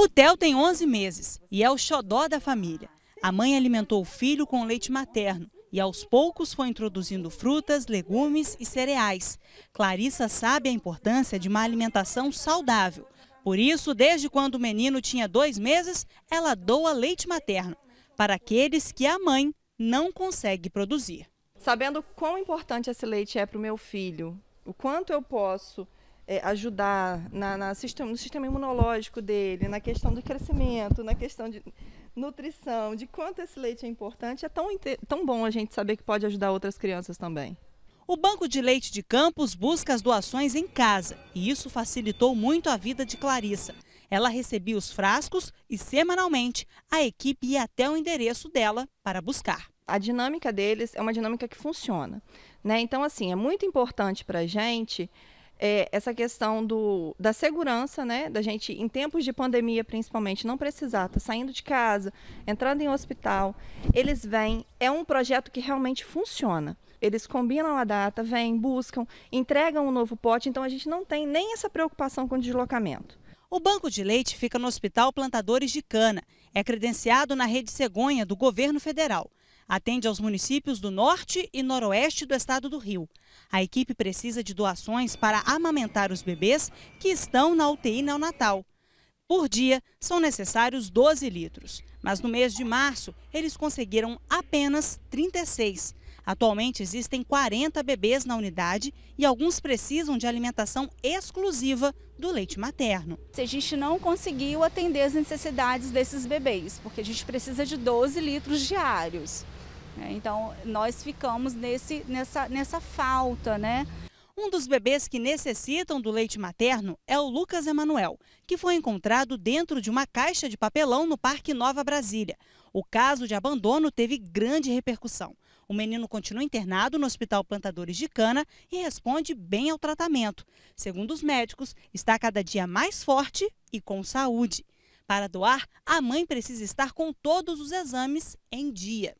O Theo tem 11 meses e é o xodó da família. A mãe alimentou o filho com leite materno e aos poucos foi introduzindo frutas, legumes e cereais. Clarissa sabe a importância de uma alimentação saudável. Por isso, desde quando o menino tinha dois meses, ela doa leite materno para aqueles que a mãe não consegue produzir. Sabendo quão importante esse leite é para o meu filho, o quanto eu posso é, ajudar na, na sistema, no sistema imunológico dele, na questão do crescimento, na questão de nutrição, de quanto esse leite é importante, é tão, tão bom a gente saber que pode ajudar outras crianças também. O Banco de Leite de Campos busca as doações em casa e isso facilitou muito a vida de Clarissa. Ela recebia os frascos e, semanalmente, a equipe ia até o endereço dela para buscar a dinâmica deles é uma dinâmica que funciona. Né? Então, assim, é muito importante para a gente é, essa questão do, da segurança, né? Da gente, em tempos de pandemia, principalmente, não precisar tá saindo de casa, entrando em hospital. Eles vêm, é um projeto que realmente funciona. Eles combinam a data, vêm, buscam, entregam o um novo pote, então a gente não tem nem essa preocupação com o deslocamento. O banco de leite fica no Hospital Plantadores de Cana. É credenciado na rede cegonha do governo federal. Atende aos municípios do norte e noroeste do estado do Rio. A equipe precisa de doações para amamentar os bebês que estão na UTI neonatal. Por dia, são necessários 12 litros, mas no mês de março, eles conseguiram apenas 36. Atualmente, existem 40 bebês na unidade e alguns precisam de alimentação exclusiva do leite materno. A gente não conseguiu atender as necessidades desses bebês, porque a gente precisa de 12 litros diários. É, então, nós ficamos nesse, nessa, nessa falta, né? Um dos bebês que necessitam do leite materno é o Lucas Emanuel, que foi encontrado dentro de uma caixa de papelão no Parque Nova Brasília. O caso de abandono teve grande repercussão. O menino continua internado no Hospital Plantadores de Cana e responde bem ao tratamento. Segundo os médicos, está cada dia mais forte e com saúde. Para doar, a mãe precisa estar com todos os exames em dia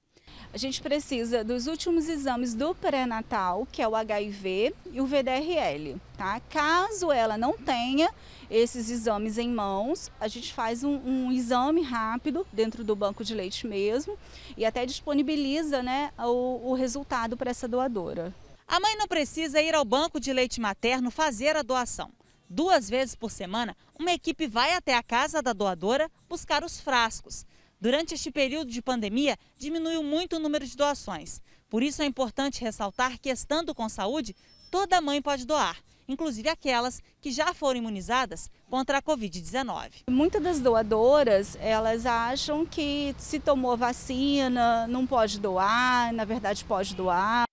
a gente precisa dos últimos exames do pré-natal, que é o HIV e o VDRL, tá? Caso ela não tenha esses exames em mãos, a gente faz um, um exame rápido dentro do banco de leite mesmo e até disponibiliza né, o, o resultado para essa doadora. A mãe não precisa ir ao banco de leite materno fazer a doação. Duas vezes por semana, uma equipe vai até a casa da doadora buscar os frascos. Durante este período de pandemia, diminuiu muito o número de doações. Por isso é importante ressaltar que, estando com saúde, toda mãe pode doar, inclusive aquelas que já foram imunizadas contra a Covid-19. Muitas das doadoras, elas acham que se tomou vacina, não pode doar, na verdade pode doar.